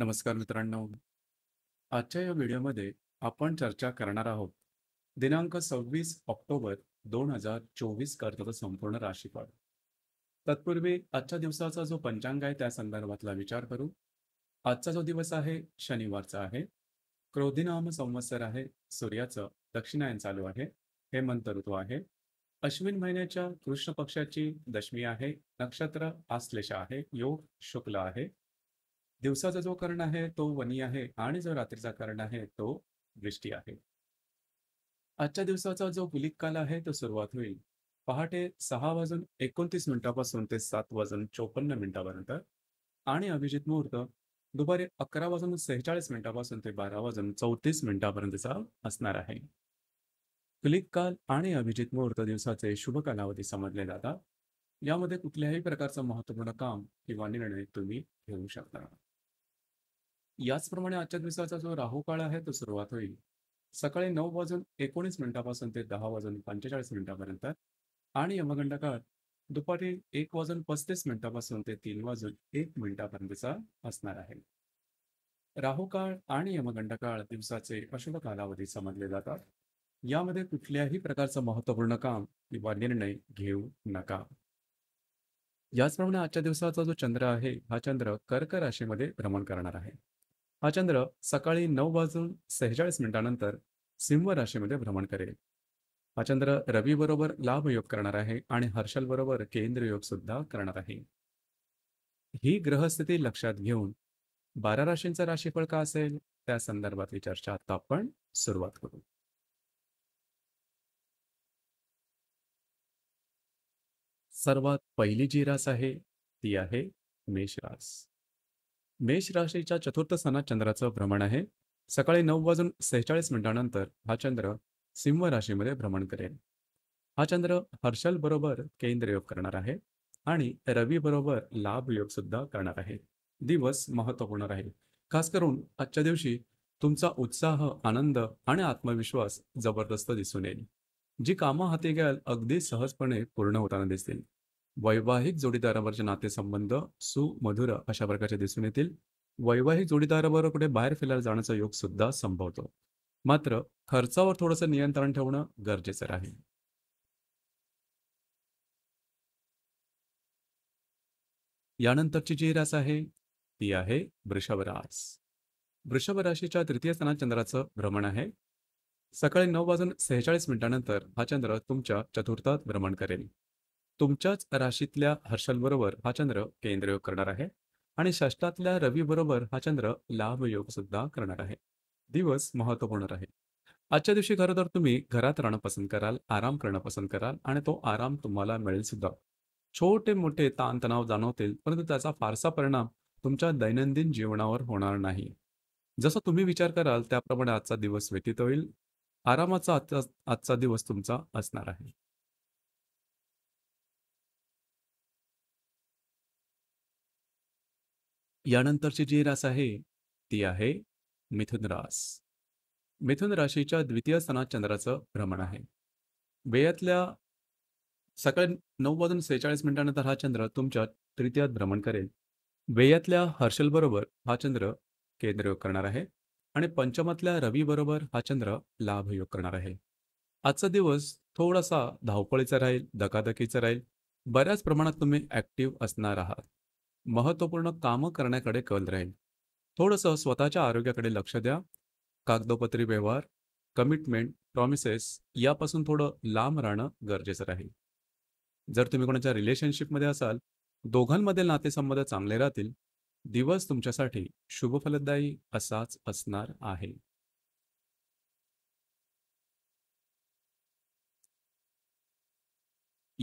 नमस्कार मित्रांनो आजच्या या व्हिडिओमध्ये आपण चर्चा करणार आहोत दिनांक सव्वीस ऑक्टोबर दोन हजार चोवीस करताचा संपूर्ण राशीफळ तत्पूर्वी आजच्या दिवसाचा जो पंचांग आहे त्या संदर्भातला विचार करू आजचा जो दिवस आहे शनिवारचा आहे क्रोधिनाम संवत्सर आहे सूर्याचं दक्षिणायन चालू आहे हे मंत ऋतू आहे अश्विन महिन्याच्या कृष्ण पक्षाची दशमी आहे नक्षत्र आश्लेष आहे योग शुक्ल आहे दिवसाचा जो कर्ण आहे तो वनी आहे आणि जो रात्रीचा कर्ण आहे तो वृष्टी आहे आजच्या दिवसाचा जो गुलिक काल आहे तो सुरुवात होईल पहाटे सहा वाजून एकोणतीस मिनिटापासून ते सात वाजून चोपन्न मिनिटापर्यंत आणि अभिजित मुहूर्त दुपारी अकरा वाजून सेहेचाळीस मिनिटापासून ते बारा वाजून चौतीस मिनिटापर्यंतचा असणार आहे गुलिक काल आणि अभिजित मुहूर्त दिवसाचे शुभ कालावधी समजले जातात यामध्ये कुठल्याही प्रकारचं महत्वपूर्ण काम किंवा निर्णय तुम्ही घेऊ शकता याचप्रमाणे आजच्या दिवसाचा जो राहू काळ आहे तो सुरुवात होईल सकाळी नऊ वाजून एकोणीस मिनिटापासून ते दहा वाजून पंचेचाळीस मिनिटापर्यंत आणि यमगंड काळ दुपारी एक वाजून पस्तीस मिनिटापासून ते तीन वाजून एक मिनिटापर्यंतचा असणार आहे राहू काळ आणि यमगंड काळ दिवसाचे अशुभ कालावधी समजले जातात यामध्ये कुठल्याही प्रकारचं महत्वपूर्ण काम किंवा निर्णय घेऊ नका याचप्रमाणे आजच्या दिवसाचा जो चंद्र आहे हा चंद्र कर्क राशीमध्ये भ्रमण करणार आहे हा चंद्र सकाळी नऊ वाजून सेहेचाळीस मिनिटांनंतर सिंह राशीमध्ये भ्रमण करेल हा चंद्र रवी बरोबर लाभ योग करणार आहे आणि हर्षल बरोबर केंद्र योग सुद्धा करणार आहे ही ग्रहस्थिती लक्षात घेऊन बारा राशींचा राशीफळ का असेल त्या संदर्भातली चर्चा आता आपण सुरुवात करू सर्वात पहिली जी रास आहे ती आहे मेष रास मेष राशीच्या चतुर्थ स्थानात चंद्राचं भ्रमण आहे सकाळी नऊ वाजून सेहेचाळीस मिनिटांनंतर हा चंद्र सिंह राशीमध्ये भ्रमण करेल हा चंद्र हर्षल बरोबर केंद्र योग करणार आहे आणि रवी बरोबर लाभ योग सुद्धा करणार आहे दिवस महत्वपूर्ण राहील खास करून आजच्या दिवशी तुमचा उत्साह आनंद आणि आत्मविश्वास जबरदस्त दिसून येईल जी कामं हाती घ्याल अगदी सहजपणे पूर्ण होताना दिसतील वैवाहिक जोडीदारावरचे नातेसंबंध सुमधुर अशा प्रकारचे दिसून येतील वैवाहिक जोडीदारावर कुठे बाहेर फिरायला जाण्याचा योग सुद्धा संभवतो मात्र खर्चावर थोडंसं नियंत्रण ठेवणं गरजेचं राहील यानंतरची जी रास आहे ती आहे वृषभ रास वृषभ राशीच्या तृतीय स्थानात चंद्राचं भ्रमण आहे सकाळी नऊ वाजून सेहेचाळीस मिनिटानंतर हा चंद्र तुमच्या चतुर्थात भ्रमण करेल तुमच्याच राशीतल्या हर्षलबरोबर हा चंद्र केंद्रयोग करणार आहे आणि षष्टातल्या रवीबरोबर हा चंद्र योग सुद्धा करणार आहे दिवस महत्वपूर्ण राहील आजच्या दिवशी खरं तर तुम्ही घरात राहणं पसंत कराल आराम करणं पसंत कराल आणि तो आराम तुम्हाला मिळेल सुद्धा छोटे मोठे ताणतणाव जाणवतील परंतु त्याचा फारसा परिणाम तुमच्या दैनंदिन जीवनावर होणार नाही जसं तुम्ही विचार कराल त्याप्रमाणे आजचा दिवस व्यतीत होईल आरामाचा आजचा दिवस तुमचा असणार आहे यानंतरची जी रास आहे ती आहे मिथुन रास मिथुन राशीच्या द्वितीय स्थानात चंद्राचं भ्रमण आहे वेयातल्या सकाळी नऊ वाजून सेहेचाळीस मिनिटानंतर हा चंद्र तुमच्या तृतीयात भ्रमण करेल वेयातल्या हर्षलबरोबर हा चंद्र केंद्रयोग करणार आहे आणि पंचमातल्या रवीबरोबर हा चंद्र लाभयोग करणार आहे आजचा दिवस थोडासा धावपळीचा राहील धकाधकीचा राहील बऱ्याच प्रमाणात तुम्ही ॲक्टिव्ह असणार आहात महत्त्वपूर्ण कामं करण्याकडे कल राहील थोडंसं स्वतःच्या आरोग्याकडे लक्ष द्या कागदोपत्री व्यवहार कमिटमेंट प्रॉमिसेस यापासून थोडं लांब राहणं गरजेचं राहील जर तुम्ही कोणाच्या रिलेशनशिपमध्ये असाल दोघांमध्ये नातेसंबंध चांगले राहतील दिवस तुमच्यासाठी शुभफलदायी असाच असणार आहे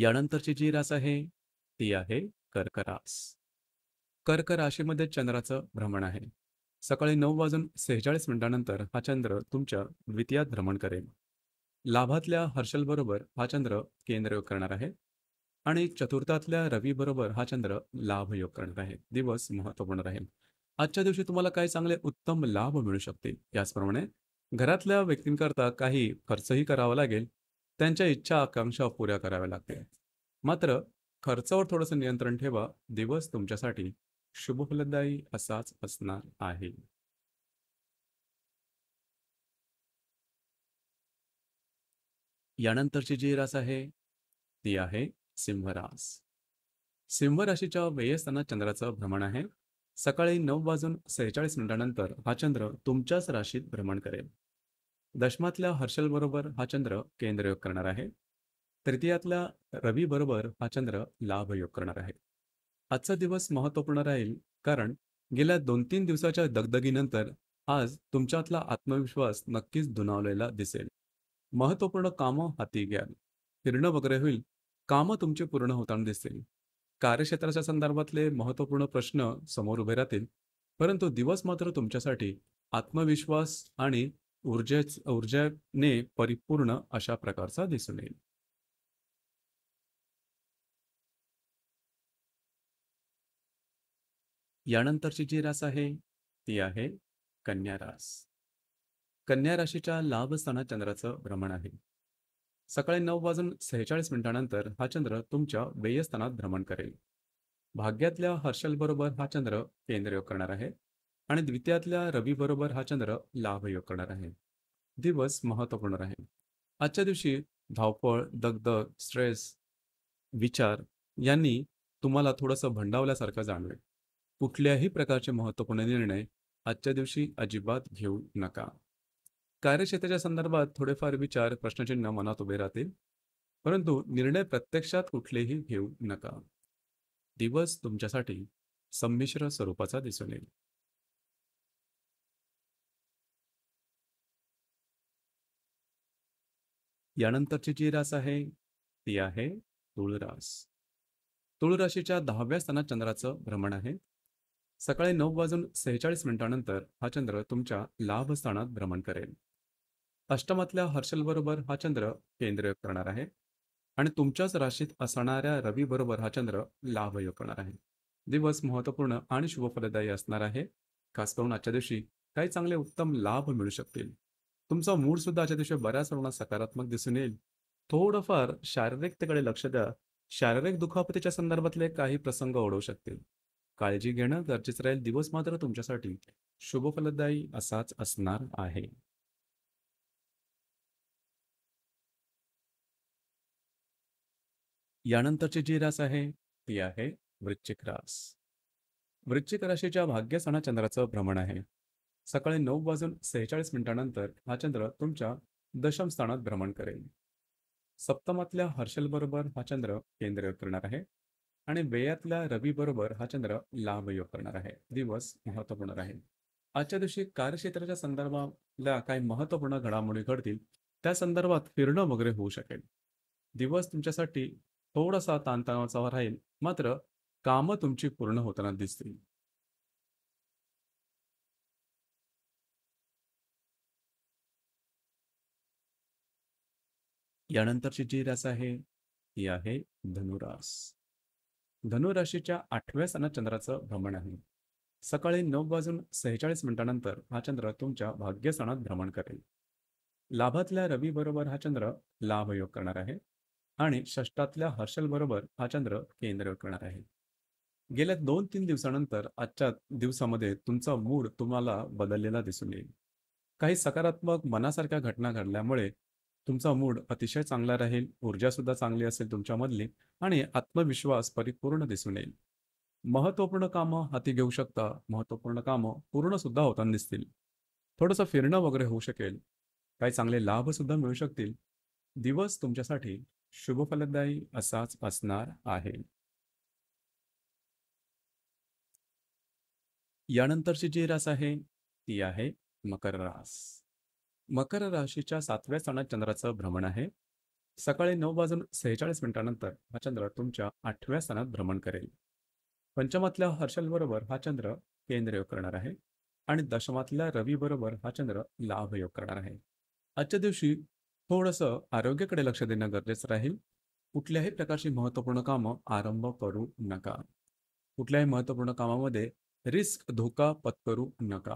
यानंतरची जी रास आहे ती आहे कर्करास कर्क राशीमध्ये चंद्राचं भ्रमण आहे सकाळी नऊ वाजून सेहेचाळीस मिनिटानंतर हा चंद्र तुमच्या द्वितीयात भ्रमण करेल लाभातल्या हर्षलबरोबर हा चंद्र योग करणार आहे आणि चतुर्थातल्या रवीबरोबर हा चंद्र लाभयोग करणार आहे दिवस महत्त्वपूर्ण राहील आजच्या दिवशी तुम्हाला काही चांगले उत्तम लाभ मिळू शकतील याचप्रमाणे घरातल्या व्यक्तींकरता काही खर्चही करावा लागेल त्यांच्या इच्छा आकांक्षा पुऱ्या कराव्या लागतील मात्र खर्चावर थोडंसं नियंत्रण ठेवा दिवस तुमच्यासाठी शुभफलदायी असाच असणार आहे यानंतरची जी रास आहे ती आहे सिंहरास सिंह राशीच्या व्ययस्थानात चंद्राचं भ्रमण आहे सकाळी नऊ वाजून सेहेचाळीस मिनिटानंतर हा चंद्र तुमच्याच राशीत भ्रमण करेल दशमातल्या हर्षल बरोबर हा चंद्र केंद्रयोग करणार आहे तृतीयातल्या रवी बरोबर हा चंद्र लाभयोग करणार आहे आजचा दिवस महत्त्वपूर्ण राहील कारण गेल्या दोन तीन दिवसाच्या दगदगीनंतर आज तुमच्यातला आत्मविश्वास नक्कीच दुणावलेला दिसेल महत्त्वपूर्ण कामं हाती घ्याल फिरणं वगैरे होईल कामं तुमची पूर्ण होताना दिसतील कार्यक्षेत्राच्या संदर्भातले महत्त्वपूर्ण प्रश्न समोर उभे राहतील परंतु दिवस मात्र तुमच्यासाठी आत्मविश्वास आणि ऊर्जे ऊर्जेने परिपूर्ण अशा प्रकारचा दिसून येईल यानंतरची जी रास आहे ती आहे कन्या रास कन्या राशीच्या स्थानात चंद्राचं भ्रमण आहे सकाळी नऊ वाजून सेहेचाळीस मिनिटांनंतर हा चंद्र तुमच्या व्ययस्थानात भ्रमण करेल भाग्यातल्या हर्षलबरोबर हा चंद्र केंद्रयोग करणार आहे आणि द्वितीयातल्या रवीबरोबर हा चंद्र लाभयोग करणार आहे दिवस महत्त्वपूर्ण राहील आजच्या दिवशी धावपळ दगदग स्ट्रेस विचार यांनी तुम्हाला थोडंसं भंडावल्यासारखं जाणवेल कुठल्याही प्रकारचे महत्त्वपूर्ण निर्णय आजच्या दिवशी अजिबात घेऊ नका कार्यक्षेत्राच्या संदर्भात थोडेफार विचार प्रश्नचिन्ह मनात उभे राहतील परंतु निर्णय प्रत्यक्षात कुठलेही घेऊ नका दिवस तुमच्यासाठी संमिश्र स्वरूपाचा दिसून येईल यानंतरची जी रास आहे ती आहे तुळरास तुळराशीच्या दहाव्या स्थानात चंद्राचं भ्रमण आहे सकाळी नऊ वाजून सेहेचाळीस मिनिटांनंतर हा चंद्र तुमच्या लाभस्थानात भ्रमण करेल अष्टमातल्या हर्षलबरोबर हा चंद्र केंद्रयोग करणार आहे आणि तुमच्याच राशीत असणाऱ्या रवीबरोबर हा चंद्र लाभयोग करणार आहे दिवस महत्त्वपूर्ण आणि शुभफलदायी असणार आहे खास करून आजच्या दिवशी काही चांगले उत्तम लाभ मिळू शकतील तुमचा मूड सुद्धा आजच्या दिवशी बऱ्याच प्रमाणात सकारात्मक दिसून येईल थोडंफार शारीरिकतेकडे लक्ष द्या शारीरिक दुखापतीच्या संदर्भातले काही प्रसंग ओढवू शकतील काळजी घेणं गरजेचं राहील दिवस मात्र तुमच्यासाठी शुभफलदायी असाच असणार आहे यानंतरची जी रास आहे ती आहे वृश्चिक रास वृश्चिक राशीच्या सणा चंद्राचं भ्रमण आहे सकाळी नऊ वाजून सेहेचाळीस मिनिटानंतर हा चंद्र तुमच्या दशम स्थानात भ्रमण करेल सप्तमातल्या हर्षलबरोबर हा चंद्र केंद्र करणार आहे आणि व्ययातल्या बरोबर हा चंद्र योग करणार आहे दिवस महत्वपूर्ण राहील आजच्या दिवशी कार्यक्षेत्राच्या संदर्भातल्या काही महत्वपूर्ण घडामोडी घडतील त्या संदर्भात फिरणं वगैरे होऊ शकेल दिवस तुमच्यासाठी थोडासा ताणतणावाचा राहील मात्र काम तुमची पूर्ण होताना दिसतील यानंतरची जी रस आहे ती आहे धनुरास धनुराशीच्या आठव्या स्थानात चंद्राचं भ्रमण आहे सकाळी नऊ वाजून सेहेचाळीस मिनिटानंतर हा चंद्र तुमच्या भाग्यस्थानात भ्रमण करेल लाभातल्या रवी बरोबर हा चंद्र लाभयोग करणार आहे आणि षष्टातल्या हर्षल बरोबर हा चंद्र केंद्र योग करणार आहे गेल्या दोन तीन दिवसानंतर आजच्या दिवसामध्ये तुमचा मूड तुम्हाला बदललेला दिसून येईल काही सकारात्मक मनासारख्या घटना घडल्यामुळे तुमचा मूड अतिशय चांगला राहील ऊर्जा सुद्धा चांगली असेल तुमच्यामधली आणि आत्मविश्वास परिपूर्ण दिसून येईल महत्वपूर्ण कामं हाती घेऊ शकता महत्वपूर्ण कामं पूर्ण सुद्धा होताना दिसतील थोडंसं फिरणं वगैरे होऊ शकेल काही चांगले लाभ सुद्धा मिळू शकतील दिवस तुमच्यासाठी शुभ फलदायी असाच असणार आहे यानंतरची जी रास आहे ती आहे मकर रास मकर राशीच्या सातव्या स्थानात चंद्राचं भ्रमण आहे सकाळी नऊ वाजून सेहेचाळीस मिनिटांनंतर हा चंद्र तुमच्या आठव्या स्थानात भ्रमण करेल पंचमातल्या हर्षलबरोबर हा चंद्र केंद्र योग करणार आहे आणि दशमातल्या रवीबरोबर हा चंद्र लाभ योग करणार आहे आजच्या दिवशी थोडंसं आरोग्याकडे लक्ष देणं गरजेचं राहील कुठल्याही प्रकारची महत्त्वपूर्ण कामं आरंभ करू नका कुठल्याही महत्त्वपूर्ण कामामध्ये रिस्क धोका पत्करू नका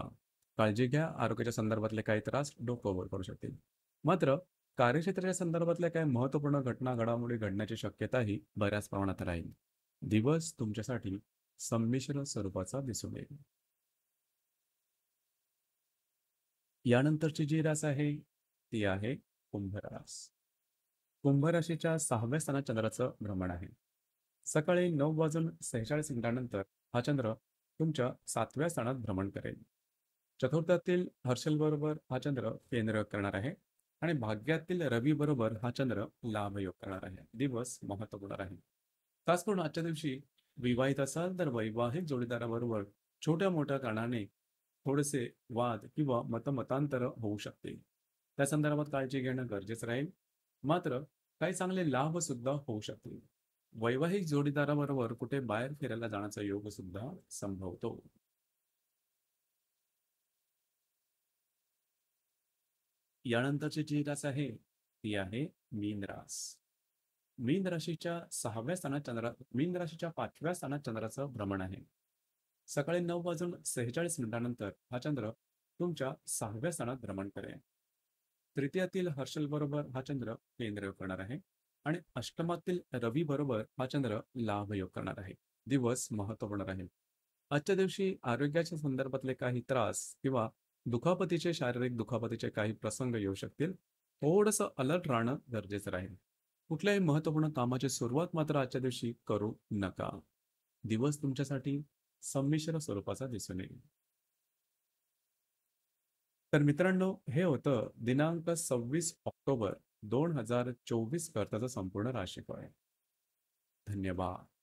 काळजी घ्या आरोग्याच्या संदर्भातले काही त्रास डोकं वर करू शकतील मात्र कार्यक्षेत्राच्या संदर्भातल्या काही महत्त्वपूर्ण घटना घडामोडी घडण्याची शक्यताही बऱ्याच प्रमाणात राहील दिवस तुमच्यासाठी संमिश्र स्वरूपाचा दिसून येईल यानंतरची जी रास आहे ती आहे कुंभ रास कुंभ राशीच्या सहाव्या स्थानात चंद्राचं भ्रमण आहे सकाळी नऊ वाजून सेहेचाळीस मिनिटानंतर हा चंद्र तुमच्या सातव्या स्थानात भ्रमण करेल चतुर्थातील हर्षलबरोबर हा चंद्र केंद्र करणार आहे आणि भाग्यातील रवी बरोबर हा चंद्र लाभयोग करणार आहे दिवस महत्वपूर्ण आहे आहे करून आजच्या दिवशी विवाहित असाल तर वैवाहिक जोडीदाराबरोबर छोट्या मोठ्या कारणाने थोडेसे वाद किंवा मतमतांतर होऊ शकते त्या संदर्भात काळजी घेणं गरजेचं राहील मात्र काही चांगले लाभ सुद्धा होऊ शकतील वैवाहिक जोडीदाराबरोबर कुठे बाहेर फिरायला जाण्याचा योग सुद्धा संभवतो यानंतरची जी रास आहे ती आहे मीन रास मीन राशीच्या सहाव्या स्थानात चंद्रा मीन राशीच्या पाचव्या स्थानात चंद्राचं भ्रमण आहे सकाळी नऊ वाजून सेहेचाळीस मिनिटानंतर हा चंद्र तुमच्या सहाव्या स्थानात भ्रमण करेल तृतीयातील हर्षल बरोबर हा चंद्र केंद्र करणार आहे आणि अष्टमातील रवी बरोबर हा चंद्र लाभ योग करणार आहे दिवस महत्वपूर्ण राहील आजच्या दिवशी आरोग्याच्या संदर्भातले काही त्रास किंवा दुखापतीचे शारीरिक दुखापतीचे काही प्रसंग येऊ शकतील थोडस अलर्ट राहणं गरजेचं राहील कुठल्याही महत्वपूर्ण कामाची सुरुवात मात्र आजच्या दिवशी करू नका दिवस तुमच्यासाठी संमिश्र स्वरूपाचा दिसून येईल तर मित्रांनो हे होतं दिनांक सव्वीस ऑक्टोबर दोन हजार चोवीस करताचं संपूर्ण राशीफळ धन्यवाद